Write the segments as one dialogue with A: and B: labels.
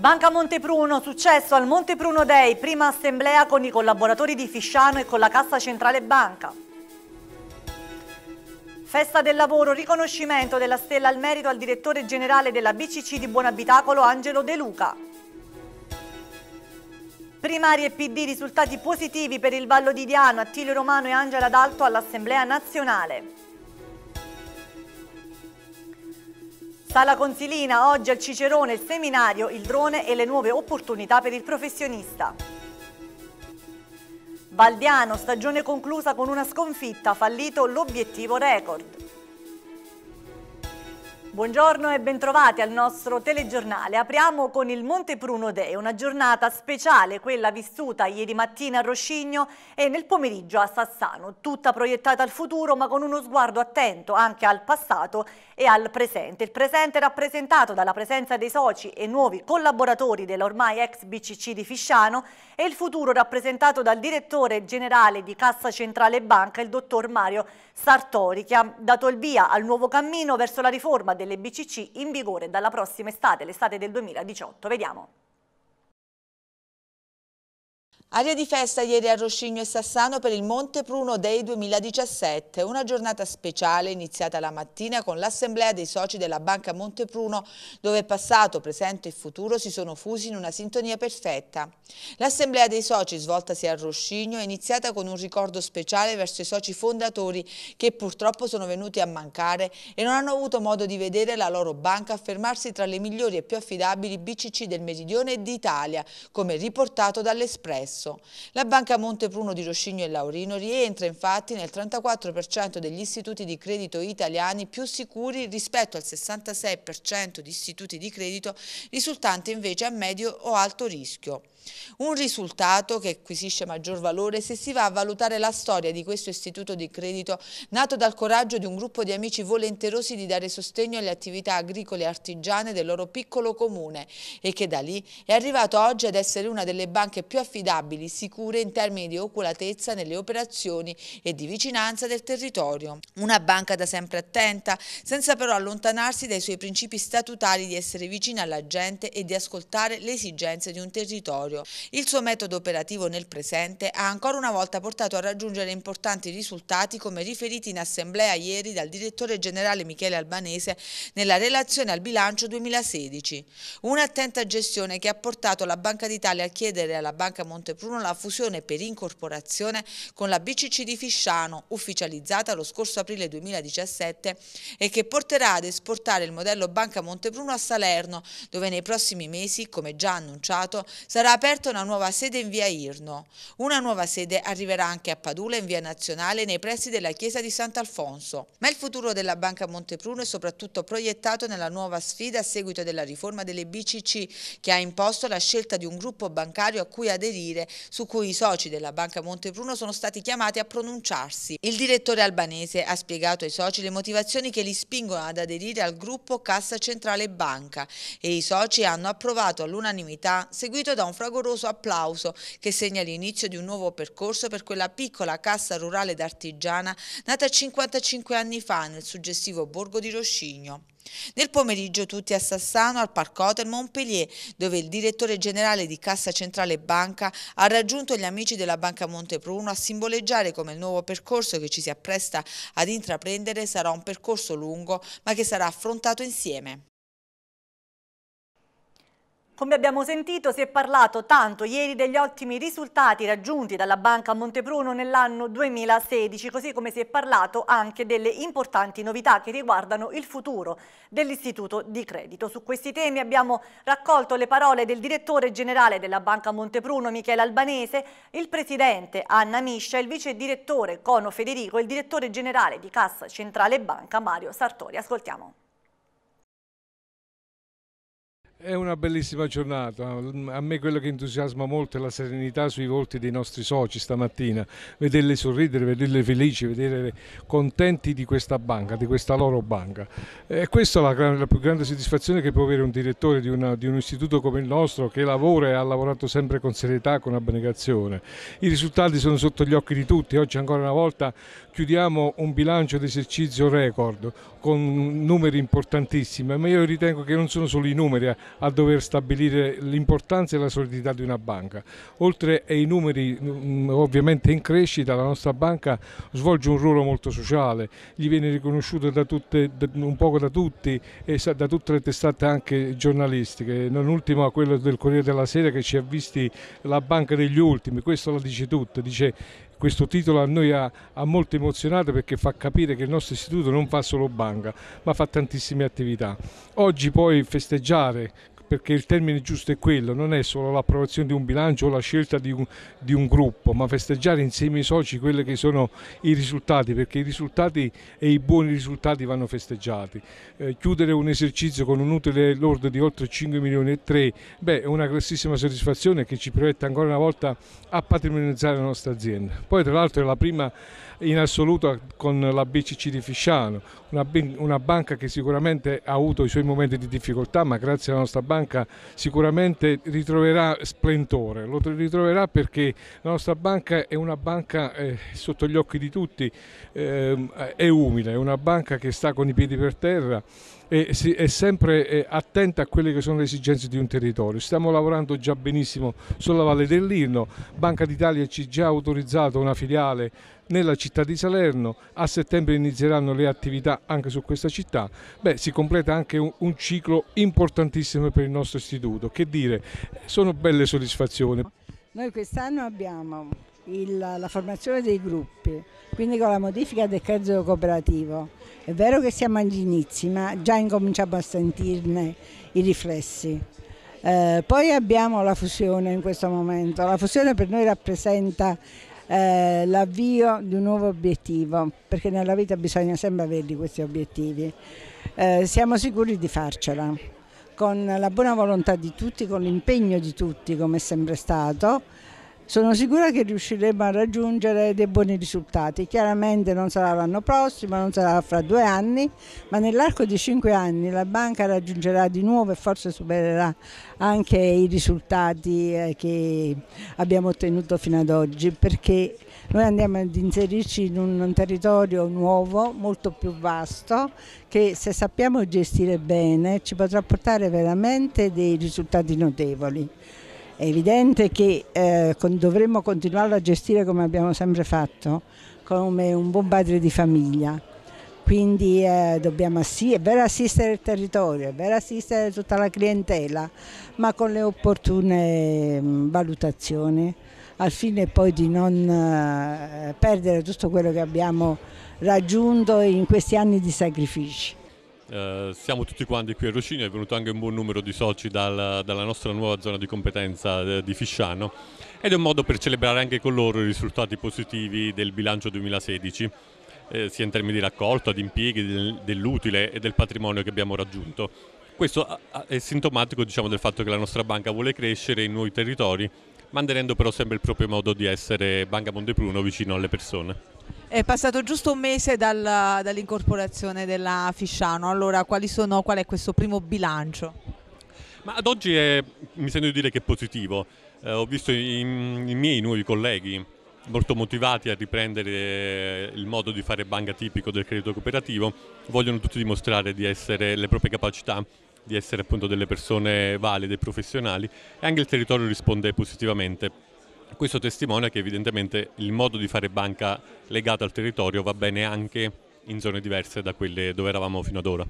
A: Banca Montepruno, successo al Montepruno Day, prima assemblea con i collaboratori di Fisciano e con la Cassa Centrale Banca. Festa del lavoro, riconoscimento della stella al merito al direttore generale della BCC di Buonabitacolo Angelo De Luca. Primari e PD risultati positivi per il Vallo di Diano, Attilio Romano e Angela D'Alto all'Assemblea nazionale. Sala Consilina, oggi al Cicerone il seminario Il drone e le nuove opportunità per il professionista. Valdiano, stagione conclusa con una sconfitta, fallito l'obiettivo record. Buongiorno e bentrovati al nostro telegiornale. Apriamo con il Monte Pruno Day, una giornata speciale, quella vissuta ieri mattina a Roscigno e nel pomeriggio a Sassano, tutta proiettata al futuro ma con uno sguardo attento anche al passato e al presente. Il presente rappresentato dalla presenza dei soci e nuovi collaboratori dell'ormai ex BCC di Fisciano e il futuro rappresentato dal direttore generale di Cassa Centrale Banca, il dottor Mario Sartori, che ha dato il via al nuovo cammino verso la riforma delle BCC in vigore dalla prossima estate, l'estate del 2018. Vediamo.
B: Aria di festa ieri a Roscigno e Sassano per il Monte Pruno Day 2017, una giornata speciale iniziata la mattina con l'assemblea dei soci della Banca Monte Pruno dove passato, presente e futuro si sono fusi in una sintonia perfetta. L'assemblea dei soci svoltasi a Roscigno è iniziata con un ricordo speciale verso i soci fondatori che purtroppo sono venuti a mancare e non hanno avuto modo di vedere la loro banca affermarsi tra le migliori e più affidabili BCC del Meridione e d'Italia, come riportato dall'Espresso complesso. La Banca Montepruno di Roscigno e Laurino rientra infatti nel 34% degli istituti di credito italiani più sicuri rispetto al 66% di istituti di credito risultanti invece a medio o alto rischio. Un risultato che acquisisce maggior valore se si va a valutare la storia di questo istituto di credito nato dal coraggio di un gruppo di amici volenterosi di dare sostegno alle attività agricole e artigiane del loro piccolo comune e che da lì è arrivato oggi ad essere una delle banche più affidabili stabili, sicure in termini di oculatezza nelle operazioni e di vicinanza del territorio. Una banca da sempre attenta, senza però allontanarsi dai suoi principi statutari di essere vicina alla gente e di ascoltare le esigenze di un territorio. Il suo metodo operativo nel presente ha ancora una volta portato a raggiungere importanti risultati come riferiti in assemblea ieri dal direttore generale Michele Albanese nella relazione al bilancio 2016. Un'attenta gestione che ha portato la Banca d'Italia a chiedere alla Banca Montepulciano Bruno la fusione per incorporazione con la BCC di Fisciano, ufficializzata lo scorso aprile 2017 e che porterà ad esportare il modello Banca Montebruno a Salerno, dove nei prossimi mesi, come già annunciato, sarà aperta una nuova sede in via Irno. Una nuova sede arriverà anche a Padula in via Nazionale nei pressi della chiesa di Sant'Alfonso. Ma il futuro della Banca Montepruno è soprattutto proiettato nella nuova sfida a seguito della riforma delle BCC che ha imposto la scelta di un gruppo bancario a cui aderire su cui i soci della Banca Montepruno sono stati chiamati a pronunciarsi. Il direttore albanese ha spiegato ai soci le motivazioni che li spingono ad aderire al gruppo Cassa Centrale Banca e i soci hanno approvato all'unanimità, seguito da un fragoroso applauso che segna l'inizio di un nuovo percorso per quella piccola cassa rurale d'artigiana nata 55 anni fa nel suggestivo borgo di Roscigno. Nel pomeriggio tutti a Sassano al Parco Hotel Montpellier, dove il direttore generale di Cassa Centrale Banca ha raggiunto gli amici della Banca Montepruno a simboleggiare come il nuovo percorso che ci si appresta ad intraprendere sarà un percorso lungo ma che sarà affrontato insieme.
A: Come abbiamo sentito si è parlato tanto ieri degli ottimi risultati raggiunti dalla Banca Montepruno nell'anno 2016, così come si è parlato anche delle importanti novità che riguardano il futuro dell'istituto di credito. Su questi temi abbiamo raccolto le parole del direttore generale della Banca Montepruno Michele Albanese, il presidente Anna Miscia, il vice direttore Cono Federico e il direttore generale di Cassa Centrale Banca Mario Sartori. Ascoltiamo.
C: È una bellissima giornata, a me quello che entusiasma molto è la serenità sui volti dei nostri soci stamattina, vederli sorridere, vederli felici, vederli contenti di questa banca, di questa loro banca. E questa è la, la più grande soddisfazione che può avere un direttore di, una, di, un istituto come il nostro che lavora e ha lavorato sempre con serietà, con abnegazione. I risultati sono sotto gli occhi di tutti, oggi ancora una volta chiudiamo un bilancio d'esercizio record con numeri importantissimi, ma io ritengo che non sono solo i numeri eh a dover stabilire l'importanza e la solidità di una banca. Oltre ai numeri mm, mm, ovviamente in crescita, la nostra banca svolge un ruolo molto sociale, gli viene riconosciuto da tutte, un poco da tutti e da tutte le testate anche giornalistiche, non ultima quello del Corriere della Sera che ci ha visti la banca degli ultimi, questo lo dice tutto, dice questo titolo a noi ha, ha, molto emozionato perché fa capire che il nostro istituto non fa solo banca ma fa tantissime attività. Oggi poi festeggiare perché il termine giusto è quello, non è solo l'approvazione di un bilancio o la scelta di un, di un gruppo, ma festeggiare insieme ai soci quelli che sono i risultati, perché i risultati e i buoni risultati vanno festeggiati. Eh, chiudere un esercizio con un utile lordo di oltre 5 milioni e 3, beh, è una grossissima soddisfazione che ci permette ancora una volta a patrimonializzare la nostra azienda. Poi tra l'altro è la prima in assoluto con la BCC di Fisciano, una, una banca che sicuramente ha avuto i suoi momenti di difficoltà, ma grazie alla nostra banca banca sicuramente ritroverà splendore, lo ritroverà perché la nostra banca è una banca eh, sotto gli occhi di tutti, eh, è umile, è una banca che sta con i piedi per terra e si è sempre eh, attenta a quelle che sono le esigenze di un territorio. Stiamo lavorando già benissimo sulla Valle dell'Irno, Banca d'Italia ci ha già autorizzato una filiale nella città di Salerno, a settembre inizieranno le attività anche su questa città, Beh, si completa anche un, un, ciclo importantissimo per il nostro istituto, che dire, sono belle soddisfazioni.
D: Noi quest'anno abbiamo il, la formazione dei gruppi, quindi con la modifica del credito cooperativo, è vero che siamo agli inizi, ma già incominciamo a sentirne i riflessi. Eh, poi abbiamo la fusione in questo momento. La fusione per noi rappresenta eh, l'avvio di un nuovo obiettivo, perché nella vita bisogna sempre averli questi obiettivi. Eh, siamo sicuri di farcela, con la buona volontà di tutti, con l'impegno di tutti, come è sempre stato sono sicura che riusciremo a raggiungere dei buoni risultati. Chiaramente non sarà l'anno prossimo, non sarà fra due anni, ma nell'arco di cinque anni la banca raggiungerà di nuovo e forse supererà anche i risultati eh, che abbiamo ottenuto fino ad oggi, perché noi andiamo ad inserirci in un territorio nuovo, molto più vasto, che se sappiamo gestire bene ci potrà portare veramente dei risultati notevoli. È evidente che eh, con, dovremmo continuare a gestire come abbiamo sempre fatto, come un buon padre di famiglia. Quindi eh, dobbiamo assi- è vero assistere il territorio, è vero assistere tutta la clientela, ma con le opportune mh, mm, valutazioni al fine poi di non eh, perdere tutto quello che abbiamo raggiunto in questi anni di sacrifici.
E: Eh, siamo tutti quanti qui a Rocino, è venuto anche un buon numero di soci dal, dalla nostra nuova zona di competenza eh, di Fisciano ed è un modo per celebrare anche con loro i risultati positivi del bilancio 2016. Eh, sia in termini di raccolta, di impieghi, del, dell'utile e del patrimonio che abbiamo raggiunto. Questo ah, ah, è sintomatico diciamo, del fatto che la nostra banca vuole crescere in nuovi territori, mantenendo però sempre il proprio modo di essere Banca Montepruno vicino alle persone.
A: È
B: passato giusto un mese dal, dall'incorporazione della Fisciano, allora sono, qual è questo primo bilancio?
E: Ma ad oggi è, mi sento di dire che è positivo, eh, ho visto i, i miei nuovi colleghi molto motivati a riprendere eh, il modo di fare banca tipico del credito cooperativo, vogliono tutti dimostrare di essere le proprie capacità di essere appunto delle persone valide e professionali e anche il territorio risponde positivamente. Questo testimonia che evidentemente il modo di fare banca legato al territorio va bene anche in zone diverse da quelle dove eravamo fino ad ora.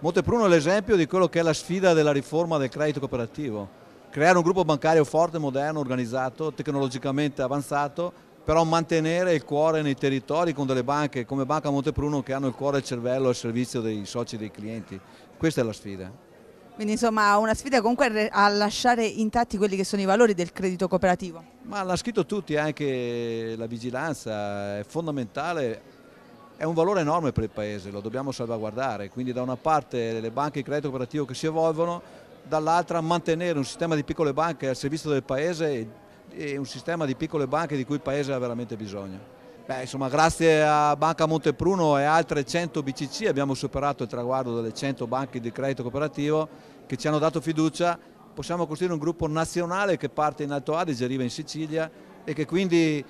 F: Montepruno è l'esempio di quello che è la sfida della riforma del credito cooperativo. Creare un gruppo bancario forte, moderno, organizzato, tecnologicamente avanzato, però mantenere il cuore nei territori con delle banche come Banca Montepruno che hanno il cuore e il cervello al servizio dei soci e dei clienti. Questa è la sfida.
B: Quindi insomma una sfida comunque a lasciare intatti quelli che sono i valori del credito cooperativo.
F: Ma l'ha scritto tutti, anche la vigilanza è fondamentale, è un valore enorme per il Paese, lo dobbiamo salvaguardare, quindi da una parte le banche di credito cooperativo che si evolvono, dall'altra mantenere un sistema di piccole banche al servizio del Paese e un sistema di piccole banche di cui il Paese ha veramente bisogno. Beh, insomma, grazie a Banca Montepruno e altre 100 BCC abbiamo superato il traguardo delle 100 banche di credito cooperativo che ci hanno dato fiducia. Possiamo costruire un gruppo nazionale che parte in Alto Adige, arriva in Sicilia e che quindi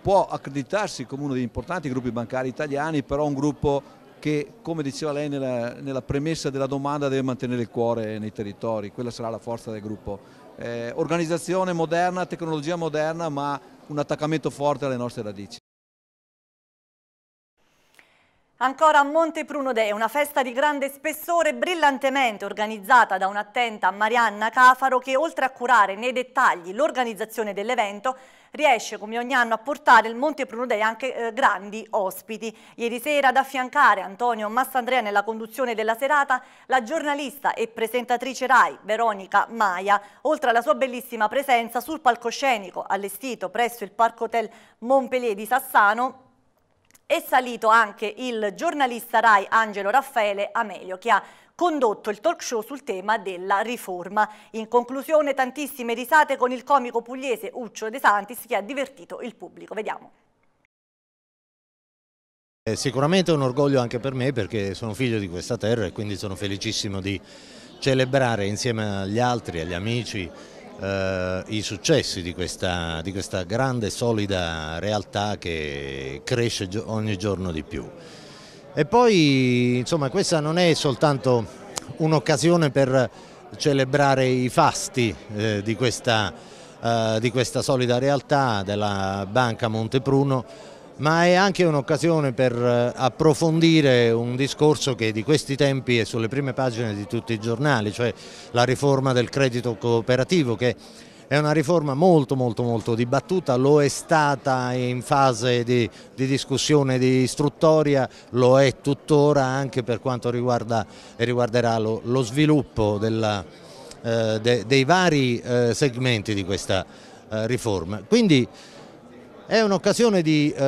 F: può accreditarsi come uno degli importanti gruppi bancari italiani, però un gruppo che, come diceva lei nella, nella premessa della domanda, deve mantenere il cuore nei territori. Quella sarà la forza del gruppo. Eh, organizzazione moderna, tecnologia moderna, ma un attaccamento forte alle nostre radici.
A: Ancora a Monte Prunodè, una festa di grande spessore brillantemente organizzata da un'attenta Marianna Cafaro che oltre a curare nei dettagli l'organizzazione dell'evento riesce come ogni anno a portare il Monte Prunodè anche eh, grandi ospiti. Ieri sera ad affiancare Antonio Massandrea nella conduzione della serata la giornalista e presentatrice RAI Veronica Maia, oltre alla sua bellissima presenza sul palcoscenico allestito presso il Parco Hotel Montpellier di Sassano è salito anche il giornalista Rai Angelo Raffaele Amelio che ha condotto il talk show sul tema della riforma. In conclusione tantissime risate con il comico pugliese Uccio De Santis che ha divertito il pubblico. Vediamo.
G: È Sicuramente un orgoglio anche per me perché sono figlio di questa terra e quindi sono felicissimo di celebrare insieme agli altri, agli amici, eh, i successi di questa, di questa grande solida realtà che cresce ogni giorno di più. E poi insomma, questa non è soltanto un'occasione per celebrare i fasti eh, di, questa, eh, di questa solida realtà della Banca Montepruno, ma è anche un'occasione per eh, approfondire un discorso che di questi tempi è sulle prime pagine di tutti i giornali, cioè la riforma del credito cooperativo che è una riforma molto molto molto dibattuta, lo è stata in fase di, di discussione di istruttoria, lo è tuttora anche per quanto riguarda e riguarderà lo, lo sviluppo della, eh, de, dei vari eh, segmenti di questa eh, riforma. Quindi, è un'occasione di eh,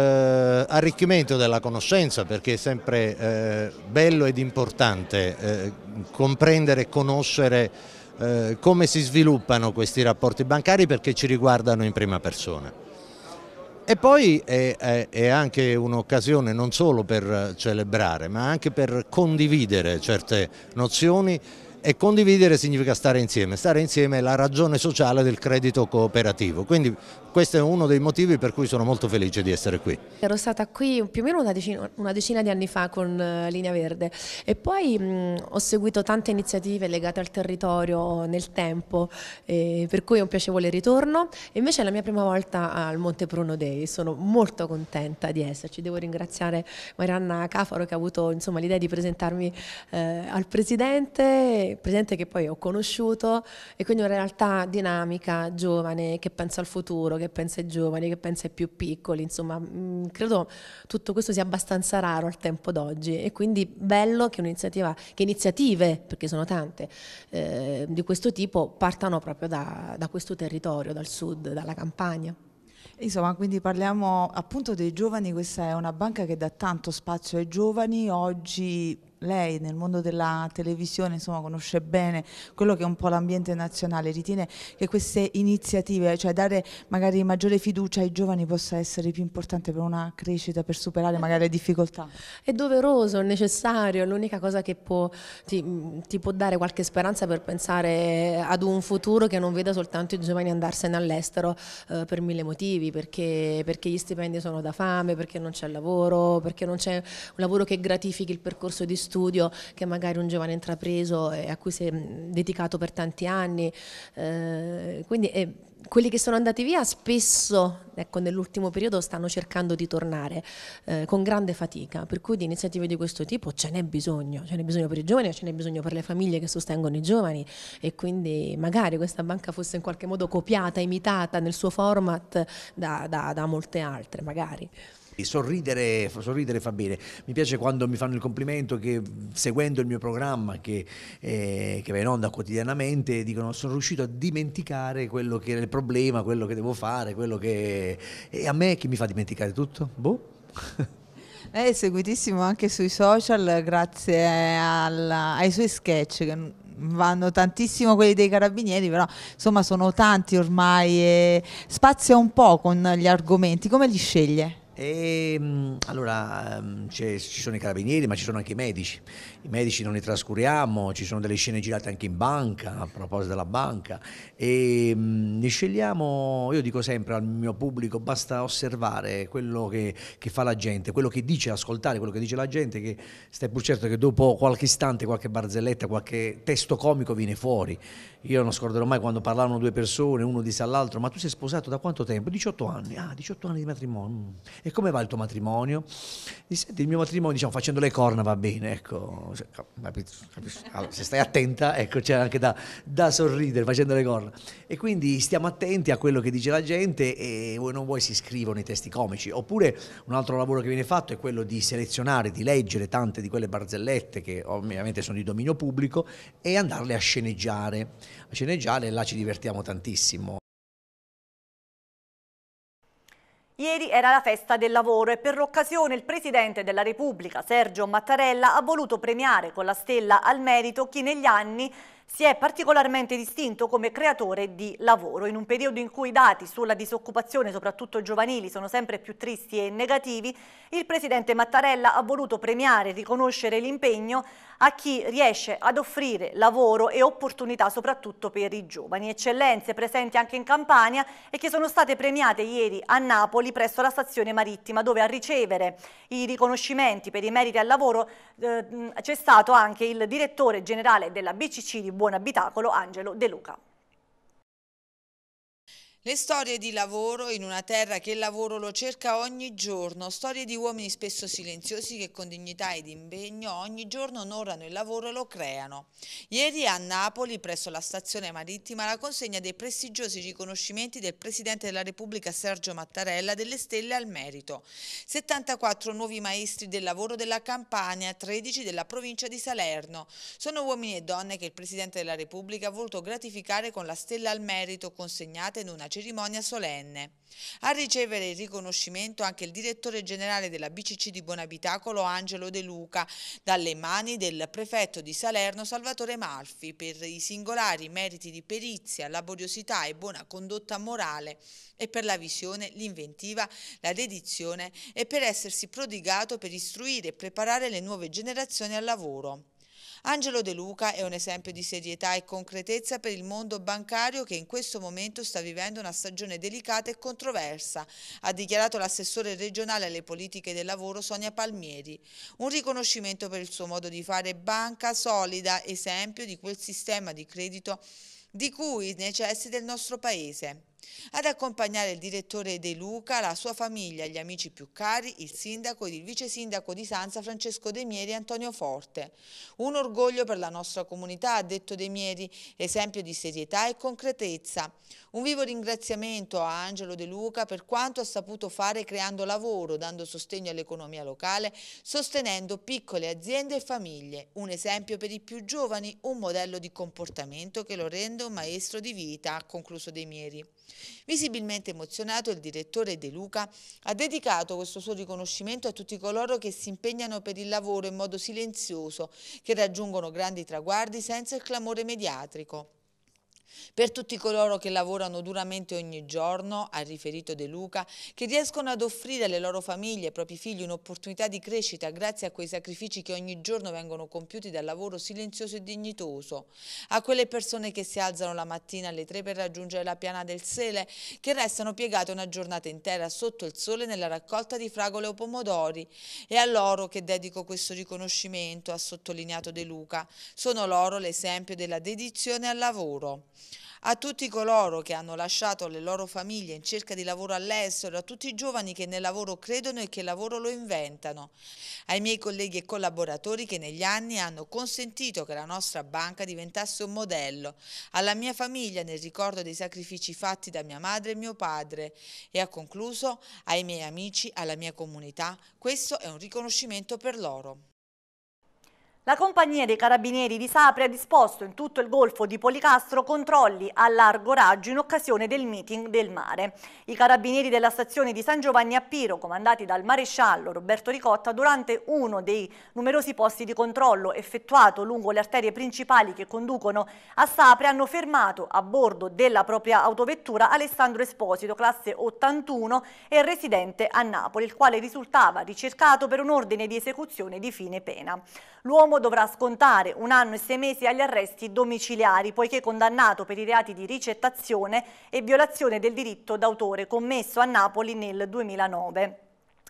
G: arricchimento della conoscenza perché è sempre eh, bello ed importante eh, comprendere e conoscere eh, come si sviluppano questi rapporti bancari perché ci riguardano in prima persona. E poi è, è, è anche un'occasione non solo per celebrare ma anche per condividere certe nozioni e condividere significa stare insieme, stare insieme è la ragione sociale del credito cooperativo, quindi questo è uno dei motivi per cui sono molto felice di essere qui.
H: Ero stata qui più o meno una decina, una decina di anni fa con eh, Linea Verde e poi mh, ho seguito tante iniziative legate al territorio nel tempo, eh, per cui è un piacevole ritorno. E invece è la mia prima volta al Monte Pruno Day, sono molto contenta di esserci. Devo ringraziare Marianna Cafaro che ha avuto l'idea di presentarmi eh, al Presidente, Presidente che poi ho conosciuto e quindi una realtà dinamica, giovane, che pensa al futuro, che che pensa ai giovani, che pensa ai più piccoli, insomma mh, mm, credo tutto questo sia abbastanza raro al tempo d'oggi e quindi bello che, un'iniziativa, che iniziative, perché sono tante, eh, di questo tipo partano proprio da, da questo territorio, dal sud,
B: dalla campagna. Insomma, quindi parliamo appunto dei giovani, questa è una banca che dà tanto spazio ai giovani, oggi lei nel mondo della televisione insomma, conosce bene quello che è un po' l'ambiente nazionale, ritiene che queste iniziative, cioè dare magari maggiore fiducia ai giovani possa essere più importante per una crescita, per superare magari le difficoltà?
H: È doveroso, è necessario, è l'unica cosa che può, ti, ti, può dare qualche speranza per pensare ad un futuro che non veda soltanto i giovani andarsene all'estero eh, per mille motivi, perché, perché gli stipendi sono da fame, perché non c'è lavoro, perché non c'è un lavoro che gratifichi il percorso di studio studio che magari un giovane intrapreso e a cui si è mm, dedicato per tanti anni. Eh, quindi eh, quelli che sono andati via spesso, ecco, nell'ultimo periodo stanno cercando di tornare eh, con grande fatica, per cui di iniziative di questo tipo ce n'è bisogno, ce n'è bisogno per i giovani, ce n'è bisogno per le famiglie che sostengono i giovani e quindi magari questa banca fosse in qualche modo copiata, imitata nel suo format da, da, da molte altre, magari.
I: Sorridere, sorridere, fa bene, mi piace quando mi fanno il complimento che seguendo il mio programma che, eh, che va in onda quotidianamente dicono sono riuscito a dimenticare quello che era il problema, quello che devo fare, quello che... E a me chi mi fa dimenticare tutto? Boh.
B: È eh, seguitissimo anche sui social grazie alla, ai suoi sketch che vanno tantissimo quelli dei carabinieri, però insomma sono tanti ormai e spazia un po' con gli argomenti, come li sceglie?
I: E, mm, allora ehm, ci sono i carabinieri, ma ci sono anche i medici i medici non li trascuriamo, ci sono delle scene girate anche in banca, a proposito della banca, e mh, mm, li scegliamo, io dico sempre al mio pubblico, basta osservare quello che, che, fa la gente, quello che dice, ascoltare quello che dice la gente, che stai pur certo che dopo qualche istante, qualche barzelletta, qualche testo comico viene fuori. Io non scorderò mai quando parlavano due persone, uno disse all'altro, ma tu sei sposato da quanto tempo? 18 anni, ah 18 anni di matrimonio, e come va il tuo matrimonio? Disse, il mio matrimonio, diciamo, facendo le corna va bene, ecco, cioè, se stai attenta, ecco, c'è anche da, da, sorridere facendo le corna. E quindi stiamo attenti a quello che dice la gente e voi non vuoi si scrivono i testi comici. Oppure un altro lavoro che viene fatto è quello di selezionare, di leggere tante di quelle barzellette che ovviamente sono di dominio pubblico e andarle a sceneggiare. A sceneggiare là ci divertiamo tantissimo.
A: Ieri era la festa del lavoro e per l'occasione il Presidente della Repubblica Sergio Mattarella ha voluto premiare con la stella al merito chi negli anni si è particolarmente distinto come creatore di lavoro. In un periodo in cui i dati sulla disoccupazione, soprattutto giovanili, sono sempre più tristi e negativi, il presidente Mattarella ha voluto premiare e riconoscere l'impegno a chi riesce ad offrire lavoro e opportunità soprattutto per i giovani. Eccellenze presenti anche in Campania e che sono state premiate ieri a Napoli presso la stazione marittima dove a ricevere i riconoscimenti per i meriti al lavoro eh, c'è stato anche il direttore generale della BCC di buon abitacolo Angelo De Luca.
B: Le storie di lavoro in una terra che il lavoro lo cerca ogni giorno, storie di uomini spesso silenziosi che con dignità ed impegno ogni giorno onorano il lavoro e lo creano. Ieri a Napoli, presso la stazione marittima, la consegna dei prestigiosi riconoscimenti del Presidente della Repubblica Sergio Mattarella delle Stelle al Merito. 74 nuovi maestri del lavoro della Campania, 13 della provincia di Salerno. Sono uomini e donne che il Presidente della Repubblica ha voluto gratificare con la Stella al Merito consegnata in una cerimonia solenne. A ricevere il riconoscimento anche il direttore generale della BCC di Buonabitacolo Angelo De Luca, dalle mani del prefetto di Salerno Salvatore Malfi, per i singolari meriti di perizia, laboriosità e buona condotta morale e per la visione, l'inventiva, la dedizione e per essersi prodigato per istruire e preparare le nuove generazioni al lavoro. Angelo De Luca è un esempio di serietà e concretezza per il mondo bancario che in questo momento sta vivendo una stagione delicata e controversa, ha dichiarato l'assessore regionale alle politiche del lavoro Sonia Palmieri. Un riconoscimento per il suo modo di fare banca solida, esempio di quel sistema di credito di cui necessita il nostro Paese. Ad accompagnare il direttore De Luca, la sua famiglia, gli amici più cari, il sindaco ed il vice sindaco di Sanza Francesco De Mieri e Antonio Forte. Un orgoglio per la nostra comunità, ha detto De Mieri, esempio di serietà e concretezza. Un vivo ringraziamento a Angelo De Luca per quanto ha saputo fare creando lavoro, dando sostegno all'economia locale, sostenendo piccole aziende e famiglie. Un esempio per i più giovani, un modello di comportamento che lo rende un maestro di vita, ha concluso De Mieri. Visibilmente emozionato, il direttore De Luca ha dedicato questo suo riconoscimento a tutti coloro che si impegnano per il lavoro in modo silenzioso, che raggiungono grandi traguardi senza il clamore mediatrico. Per tutti coloro che lavorano duramente ogni giorno, ha riferito De Luca, che riescono ad offrire alle loro famiglie e ai propri figli un'opportunità di crescita grazie a quei sacrifici che ogni giorno vengono compiuti dal lavoro silenzioso e dignitoso, a quelle persone che si alzano la mattina alle tre per raggiungere la piana del Sele, che restano piegate una giornata intera sotto il sole nella raccolta di fragole o pomodori, e a loro che dedico questo riconoscimento, ha sottolineato De Luca, sono loro l'esempio della dedizione al lavoro a tutti coloro che hanno lasciato le loro famiglie in cerca di lavoro all'estero, a tutti i giovani che nel lavoro credono e che il lavoro lo inventano, ai miei colleghi e collaboratori che negli anni hanno consentito che la nostra banca diventasse un modello, alla mia famiglia nel ricordo dei sacrifici fatti da mia madre e mio padre e ha concluso ai miei amici, alla mia comunità, questo è un
A: riconoscimento per loro. La compagnia dei carabinieri di Sapri ha disposto in tutto il golfo di Policastro controlli a largo raggio in occasione del meeting del mare. I carabinieri della stazione di San Giovanni a Piro, comandati dal maresciallo Roberto Ricotta, durante uno dei numerosi posti di controllo effettuato lungo le arterie principali che conducono a Sapri, hanno fermato a bordo della propria autovettura Alessandro Esposito, classe 81 e residente a Napoli, il quale risultava ricercato per un ordine di esecuzione di fine pena. L'uomo L'uomo dovrà scontare un anno e sei mesi agli arresti domiciliari, poiché condannato per i reati di ricettazione e violazione del diritto d'autore commesso a Napoli nel 2009.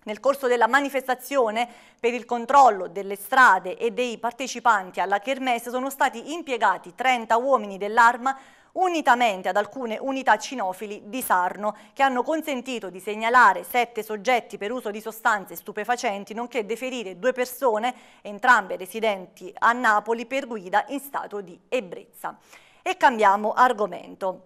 A: Nel corso della manifestazione per il controllo delle strade e dei partecipanti alla Kermesse sono stati impiegati 30 uomini dell'arma unitamente ad alcune unità cinofili di Sarno, che hanno consentito di segnalare sette soggetti per uso di sostanze stupefacenti, nonché deferire due persone, entrambe residenti a Napoli, per guida in stato di ebbrezza. E cambiamo argomento.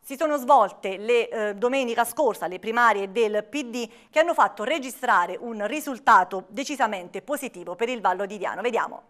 A: Si sono svolte le, eh, domenica scorsa le primarie del PD che hanno fatto registrare un risultato decisamente positivo per il Vallo di Diano. Vediamo.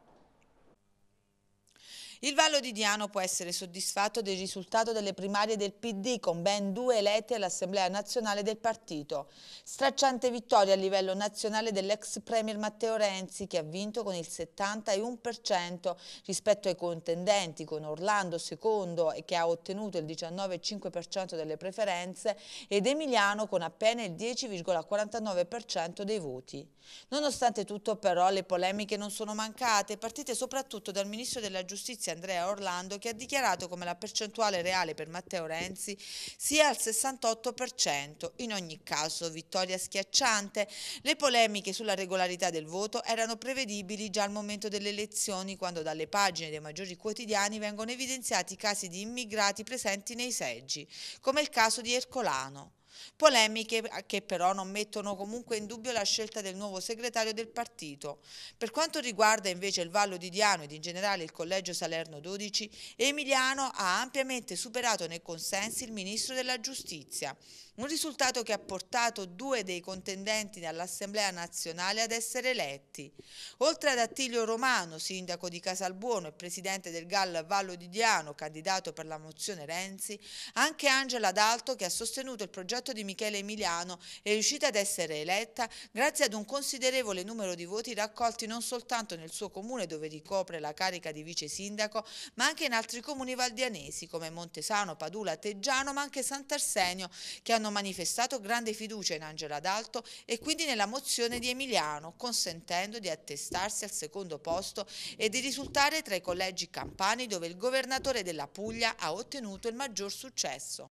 B: Il Vallo di Diano può essere soddisfatto del risultato delle primarie del PD con ben due eletti all'Assemblea nazionale del partito. Stracciante vittoria a livello nazionale dell'ex premier Matteo Renzi che ha vinto con il 71% rispetto ai contendenti con Orlando II che ha ottenuto il 19,5% delle preferenze ed Emiliano con appena il 10,49% dei voti. Nonostante tutto però le polemiche non sono mancate, partite soprattutto dal ministro della giustizia Andrea Orlando che ha dichiarato come la percentuale reale per Matteo Renzi sia al 68%. In ogni caso, vittoria schiacciante. Le polemiche sulla regolarità del voto erano prevedibili già al momento delle elezioni, quando dalle pagine dei maggiori quotidiani vengono evidenziati casi di immigrati presenti nei seggi, come il caso di Ercolano. Polemiche eh, che però non mettono comunque in dubbio la scelta del nuovo segretario del partito. Per quanto riguarda invece il Vallo di Diano ed in generale il Collegio Salerno 12, Emiliano ha ampiamente superato nei consensi il Ministro della Giustizia un risultato che ha portato due dei contendenti dall'Assemblea nazionale ad essere eletti. Oltre ad Attilio Romano, sindaco di Casalbuono e presidente del GAL Vallo di Diano, candidato per la mozione Renzi, anche Angela D'Alto, che ha sostenuto il progetto di Michele Emiliano, è riuscita ad essere eletta grazie ad un considerevole numero di voti raccolti non soltanto nel suo comune dove ricopre la carica di vice sindaco, ma anche in altri comuni valdianesi come Montesano, Padula, Teggiano, ma anche Sant'Arsenio, che hanno hanno manifestato grande fiducia in Angela D'Alto e quindi nella mozione di Emiliano, consentendo di attestarsi al secondo posto e di risultare tra i collegi campani dove il governatore della Puglia ha ottenuto il maggior successo.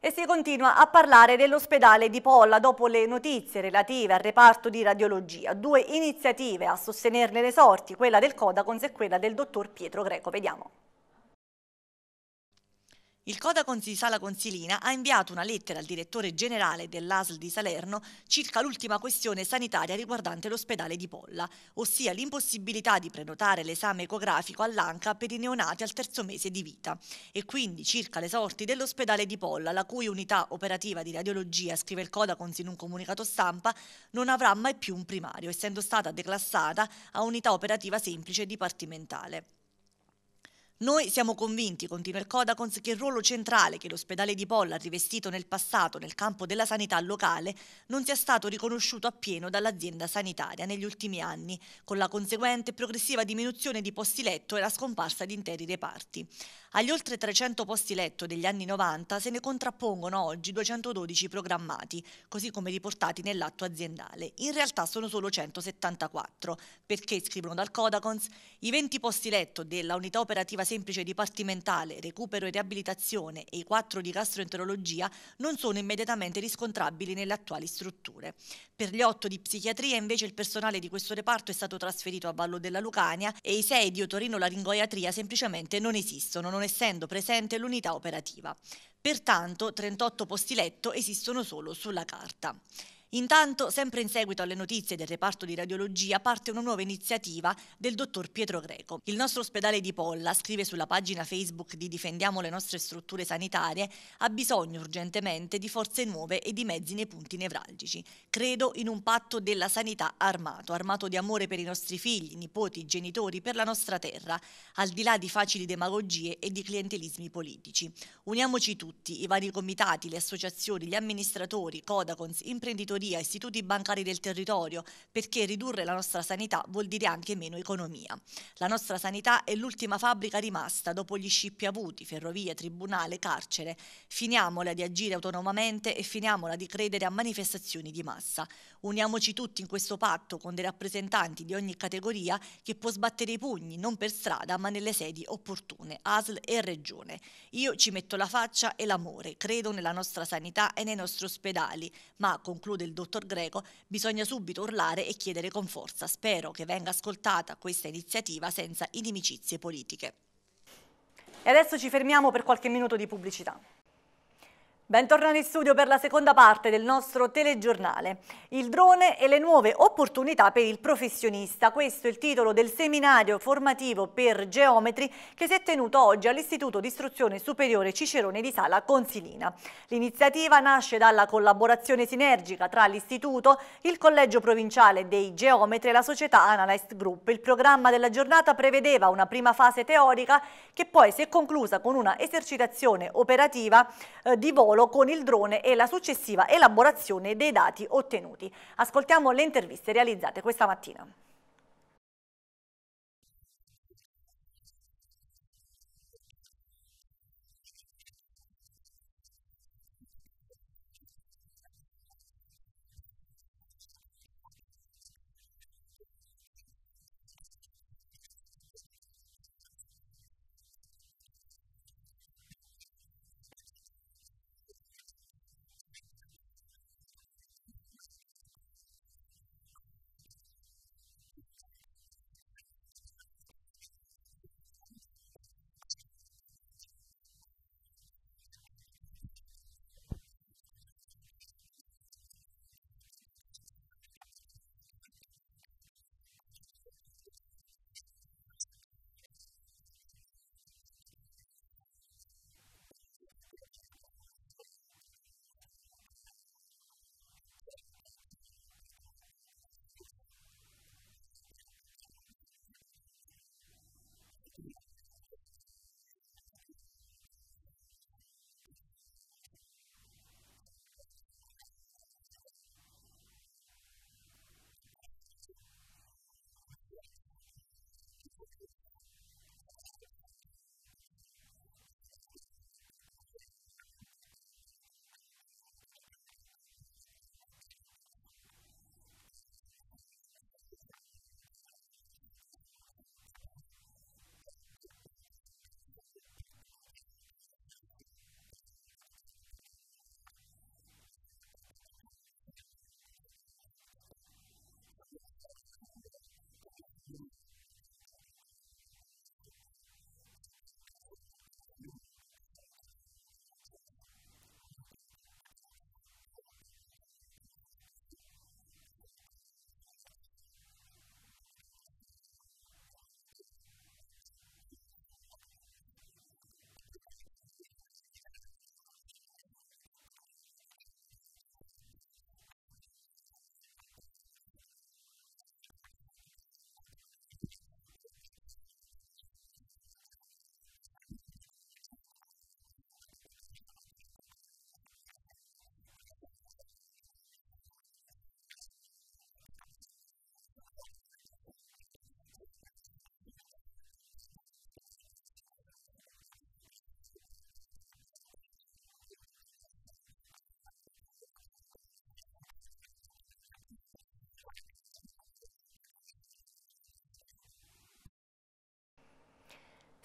A: E si continua a parlare dell'ospedale di Polla dopo le notizie relative al reparto di radiologia. Due iniziative a sostenerne le sorti, quella del Codacons e quella del dottor Pietro Greco. Vediamo. Il Codacons di Sala Consilina ha inviato una lettera al direttore generale dell'ASL di Salerno circa l'ultima questione sanitaria riguardante l'ospedale di Polla, ossia l'impossibilità di prenotare l'esame ecografico all'ANCA per i neonati al terzo mese di vita e quindi circa le sorti dell'ospedale di Polla, la cui unità operativa di radiologia, scrive il Codacons in un comunicato stampa, non avrà mai più un primario, essendo stata declassata a unità operativa semplice dipartimentale. Noi siamo convinti, continua il Codacons, che il ruolo centrale che l'ospedale di Polla ha rivestito nel passato nel campo della sanità locale non sia stato riconosciuto appieno dall'azienda sanitaria negli ultimi anni, con la conseguente progressiva diminuzione di posti letto e la scomparsa di interi reparti. Agli oltre 300 posti letto degli anni 90 se ne contrappongono oggi 212 programmati, così come riportati nell'atto aziendale. In realtà sono solo 174, perché, scrivono dal Codacons, i 20 posti letto della unità operativa semplice dipartimentale, recupero e riabilitazione e i 4 di gastroenterologia non sono immediatamente riscontrabili nelle attuali strutture. Per gli 8 di psichiatria invece il personale di questo reparto è stato trasferito a Vallo della Lucania e i 6 di otorino laringoiatria semplicemente non esistono, non essendo presente l'unità operativa. Pertanto 38 posti letto esistono solo sulla carta. Intanto, sempre in seguito alle notizie del reparto di radiologia, parte una nuova iniziativa del dottor Pietro Greco. Il nostro ospedale di Polla, scrive sulla pagina Facebook di Difendiamo le nostre strutture sanitarie, ha bisogno urgentemente di forze nuove e di mezzi nei punti nevralgici. Credo in un patto della sanità armato, armato di amore per i nostri figli, nipoti, genitori, per la nostra terra, al di là di facili demagogie e di clientelismi politici. Uniamoci tutti, i vari comitati, le associazioni, gli amministratori, Codacons, imprenditori tesoreria, istituti bancari del territorio, perché ridurre la nostra sanità vuol dire anche meno economia. La nostra sanità è l'ultima fabbrica rimasta dopo gli scippi avuti, ferrovie, tribunale, carcere. Finiamola di agire autonomamente e finiamola di credere a manifestazioni di massa. Uniamoci tutti in questo patto con dei rappresentanti di ogni categoria che può sbattere i pugni non per strada ma nelle sedi opportune, ASL e Regione. Io ci metto la faccia e l'amore, credo nella nostra sanità e nei nostri ospedali, ma conclude il dottor Greco, bisogna subito urlare e chiedere con forza. Spero che venga ascoltata questa iniziativa senza inimicizie politiche. E adesso ci fermiamo per qualche minuto di pubblicità. Bentornati in studio per la seconda parte del nostro telegiornale. Il drone e le nuove opportunità per il professionista. Questo è il titolo del seminario formativo per geometri che si è tenuto oggi all'Istituto di Istruzione Superiore Cicerone di Sala Consilina. L'iniziativa nasce dalla collaborazione sinergica tra l'Istituto, il Collegio Provinciale dei Geometri e la società Analyst Group. Il programma della giornata prevedeva una prima fase teorica che poi si è conclusa con una esercitazione operativa eh, di volo volo con il drone e la successiva elaborazione dei dati ottenuti. Ascoltiamo le interviste realizzate questa mattina.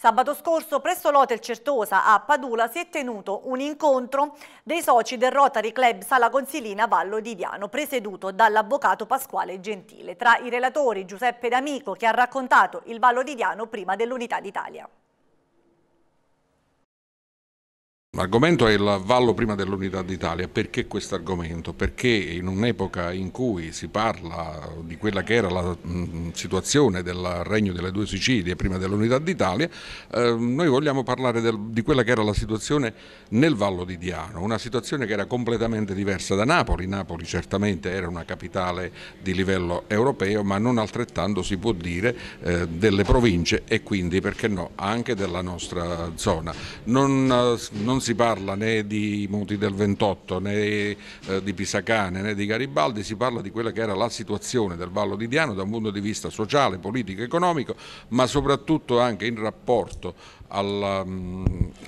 A: Sabato scorso presso l'Hotel Certosa a Padula si è tenuto un incontro dei soci del Rotary Club Sala Consilina Vallo di Viano, presieduto dall'avvocato Pasquale Gentile. Tra i relatori Giuseppe D'Amico che ha raccontato il Vallo di Viano prima dell'Unità d'Italia.
J: L'argomento è il vallo prima dell'unità d'Italia. Perché questo argomento? Perché in un'epoca in cui si parla di quella che era la mm, situazione del Regno delle Due Sicilie prima dell'unità d'Italia, ehm, noi vogliamo parlare di quella che era la situazione nel Vallo di Diano, una situazione che era completamente diversa da Napoli. Napoli certamente era una capitale di livello europeo, ma non altrettanto si può dire eh, delle province e quindi, perché no, anche della nostra zona. Non, eh, non si si parla né di Monti del 28 né eh, di Pisacane né di Garibaldi, si parla di quella che era la situazione del Vallo di Diano da un punto di vista sociale, politico, economico, ma soprattutto anche in rapporto al, mm,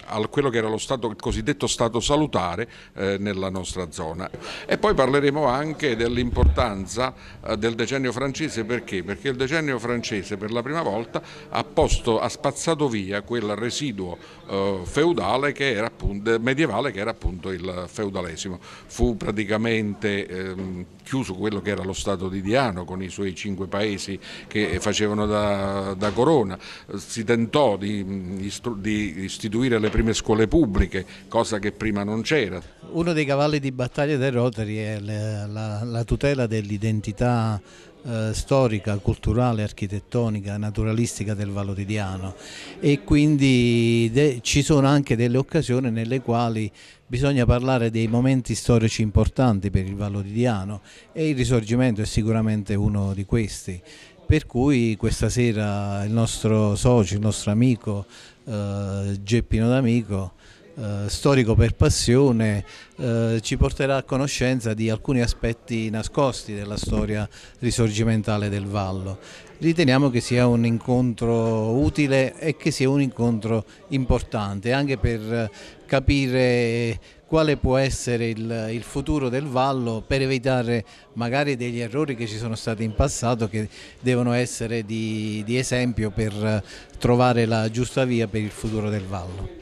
J: al quello che era lo stato, il cosiddetto stato salutare eh, nella nostra zona. E poi parleremo anche dell'importanza eh, del decennio francese, perché? Perché il decennio francese per la prima volta ha, posto, ha spazzato via quel residuo eh, feudale che era appunto, medievale che era appunto il feudalesimo. Fu praticamente ehm, chiuso quello che era lo Stato di Diano con i suoi cinque paesi che facevano da, da corona, si tentò di mm, di, istituire le prime scuole pubbliche, cosa che prima non c'era.
K: Uno dei cavalli di battaglia del Rotary è la, la, la tutela dell'identità eh, storica, culturale, architettonica, naturalistica del Valoridiano e quindi ci sono anche delle occasioni nelle quali bisogna parlare dei momenti storici importanti per il Valoridiano e il risorgimento è sicuramente uno di questi per cui questa sera il nostro socio, il nostro amico eh, Geppino D'Amico, eh, storico per passione, eh, ci porterà a conoscenza di alcuni aspetti nascosti della storia risorgimentale del Vallo. Riteniamo che sia un incontro utile e che sia un incontro importante anche per capire quale può essere il, il, futuro del Vallo per evitare magari degli errori che ci sono stati in passato che devono essere di, di esempio per trovare la giusta via per il futuro del Vallo.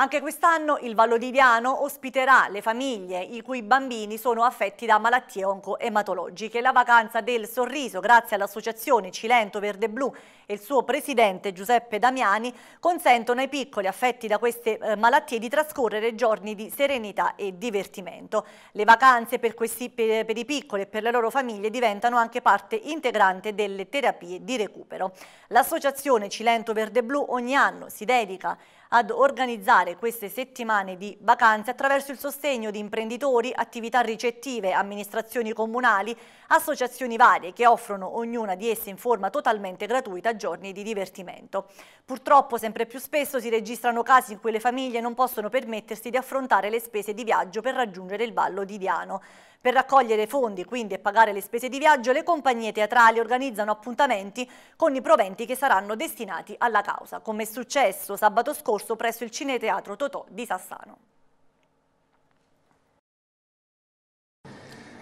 A: Anche quest'anno il Vallodiviano ospiterà le famiglie i cui bambini sono affetti da malattie oncoematologiche. La vacanza del sorriso, grazie all'associazione Cilento Verde Blu e il suo presidente Giuseppe Damiani, consentono ai piccoli affetti da queste eh, malattie di trascorrere giorni di serenità e divertimento. Le vacanze per, questi, per i piccoli e per le loro famiglie diventano anche parte integrante delle terapie di recupero. L'associazione Cilento Verde Blu ogni anno si dedica ad organizzare queste settimane di vacanze attraverso il sostegno di imprenditori, attività ricettive, amministrazioni comunali, associazioni varie che offrono ognuna di esse in forma totalmente gratuita giorni di divertimento. Purtroppo sempre più spesso si registrano casi in cui le famiglie non possono permettersi di affrontare le spese di viaggio per raggiungere il ballo di Diano. Per raccogliere fondi quindi e pagare le spese di viaggio le compagnie teatrali organizzano appuntamenti con i proventi che saranno destinati alla causa, come è successo sabato scorso presso il Cineteatro Totò di Sassano.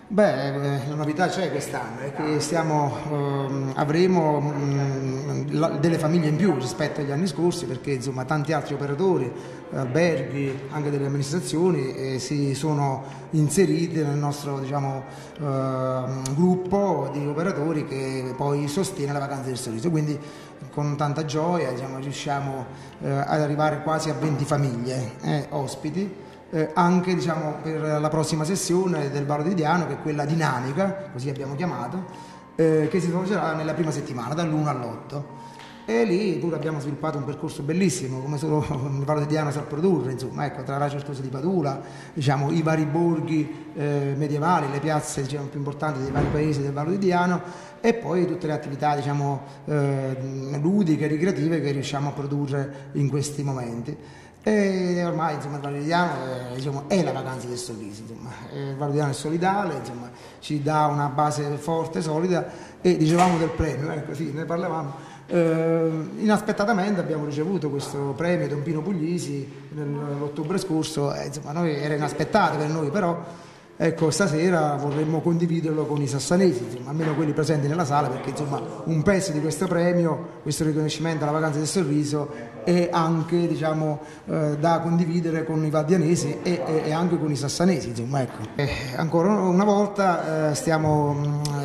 L: Beh, eh, la novità c'è quest'anno, è che stiamo, um, avremo um, la, delle famiglie in più rispetto agli anni scorsi perché insomma, tanti altri operatori, alberghi, anche delle amministrazioni eh, si sono inseriti nel nostro diciamo, uh, gruppo di operatori che poi sostiene la vacanza del sorriso. Quindi con tanta gioia diciamo, riusciamo eh, ad arrivare quasi a 20 famiglie eh, ospiti eh, anche diciamo, per la prossima sessione del Baro di Diano, che è quella dinamica, così abbiamo chiamato, eh, che si svolgerà nella prima settimana, dall'1 all'8. E lì pure abbiamo sviluppato un percorso bellissimo, come solo il Valo di Diano sa produrre, insomma, ecco, tra la certosa di Padula, diciamo, i vari borghi eh, medievali, le piazze diciamo, più importanti dei vari paesi del Valo di Diano e poi tutte le attività diciamo, eh, ludiche, ricreative che riusciamo a produrre in questi momenti. E ormai insomma, il Valdiviano eh, diciamo, è la vacanza del sorriso, insomma. Eh, il Valdiviano è solidale, insomma, ci dà una base forte, solida e dicevamo del premio, eh, così ne parlavamo. Eh, inaspettatamente abbiamo ricevuto questo premio Don Pino Puglisi nell'ottobre scorso, eh, insomma, noi, era inaspettato per noi però Ecco, stasera vorremmo condividerlo con i sassanesi, insomma, almeno quelli presenti nella sala, perché insomma, un pezzo di questo premio, questo riconoscimento alla vacanza del sorriso, è anche diciamo, eh, da condividere con i vadianesi e, e, e, anche con i sassanesi. Insomma, ecco. e, eh, ancora una volta eh, stiamo mm,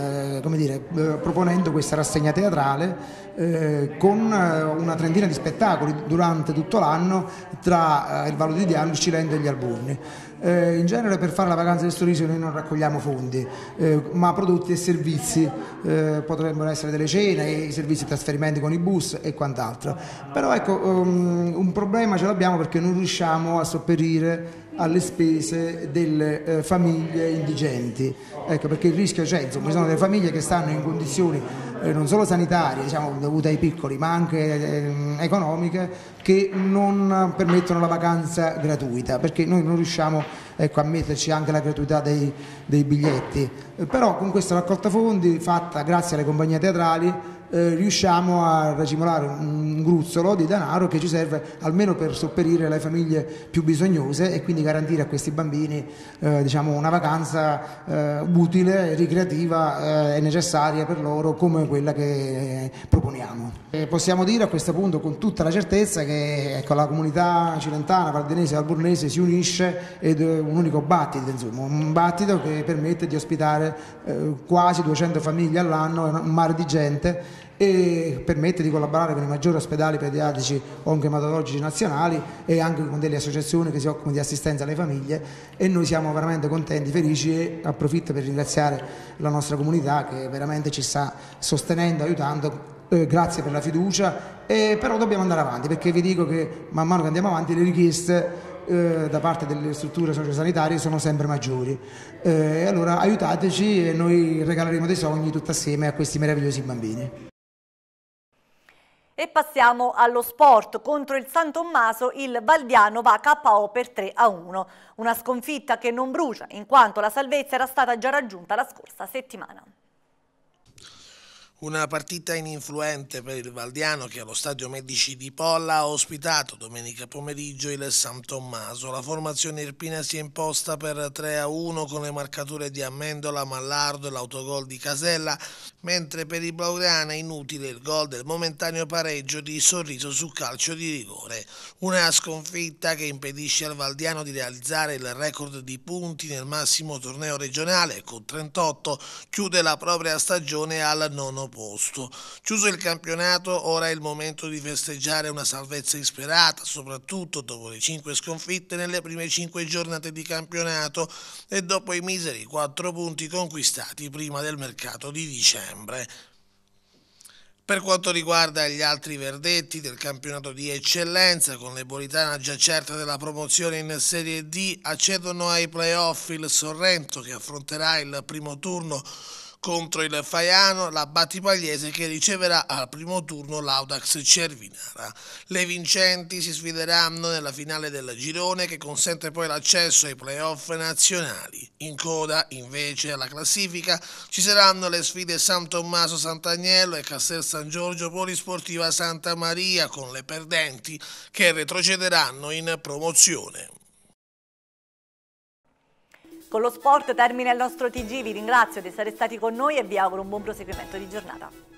L: eh, dire, eh, proponendo questa rassegna teatrale eh, con una trentina di spettacoli durante tutto l'anno tra il Vallo di Diano, il Cilento e gli Alburni. Eh, in genere per fare la vacanza del sorriso noi non raccogliamo fondi, eh, ma prodotti e servizi, eh, potrebbero essere delle cene, i servizi di trasferimento con i bus e quant'altro. Però ecco, um, un problema ce l'abbiamo perché non riusciamo a sopperire alle spese delle eh, famiglie indigenti. Ecco, perché il rischio c'è, insomma, ci sono delle famiglie che stanno in condizioni eh, non solo sanitarie, diciamo, dovute ai piccoli, ma anche ehm, economiche, che non permettono la vacanza gratuita, perché noi non riusciamo ecco, a metterci anche la gratuità dei, dei biglietti. Però con questa raccolta fondi fatta grazie alle compagnie teatrali eh, riusciamo a racimolare un gruzzolo di denaro che ci serve almeno per sopperire alle famiglie più bisognose e quindi garantire a questi bambini eh, diciamo una vacanza eh, utile, ricreativa eh, e necessaria per loro come quella che eh, proponiamo. E possiamo dire a questo punto con tutta la certezza che ecco, la comunità cilentana, valdenese e alburnese si unisce ed è un unico battito, insomma, un battito che permette di ospitare quasi 200 famiglie all'anno, un mare di gente e permette di collaborare con i maggiori ospedali pediatrici o onchematologici nazionali e anche con delle associazioni che si occupano di assistenza alle famiglie e noi siamo veramente contenti, felici e approfitto per ringraziare la nostra comunità che veramente ci sta sostenendo, aiutando eh, grazie per la fiducia, eh, però dobbiamo andare avanti perché vi dico che man mano che andiamo avanti le richieste eh, da parte delle strutture sociosanitarie sono sempre maggiori. Eh, allora aiutateci e noi regaleremo dei sogni tutti assieme a questi meravigliosi bambini.
A: E passiamo allo sport. Contro il San Tommaso il Valdiano va KO per 3 a 1. Una sconfitta che non brucia in quanto la salvezza era stata già raggiunta la scorsa settimana.
M: Una partita ininfluente per il Valdiano che allo Stadio Medici di Polla ha ospitato domenica pomeriggio il San Tommaso. La formazione irpina si è imposta per 3-1 con le marcature di Amendola, Mallardo e l'autogol di Casella, mentre per i Blaugrana inutile il gol del momentaneo pareggio di Sorriso su calcio di rigore. Una sconfitta che impedisce al Valdiano di realizzare il record di punti nel massimo torneo regionale con 38, chiude la propria stagione al nono posto. Chiuso il campionato, ora è il momento di festeggiare una salvezza insperata, soprattutto dopo le 5 sconfitte nelle prime 5 giornate di campionato e dopo i miseri 4 punti conquistati prima del mercato di dicembre. Per quanto riguarda gli altri verdetti del campionato di eccellenza, con le già certa della promozione in Serie D, accedono ai playoff il Sorrento che affronterà il primo turno contro il Faiano, la Battipagliese che riceverà al primo turno l'Audax Cervinara. Le vincenti si sfideranno nella finale del girone che consente poi l'accesso ai playoff nazionali. In coda invece alla classifica ci saranno le sfide San Tommaso Sant'Agnello e Castel San Giorgio Polisportiva Santa Maria con le perdenti che retrocederanno in promozione.
A: Con lo sport termina il nostro TG, vi ringrazio di essere stati con noi e vi auguro un buon proseguimento di giornata.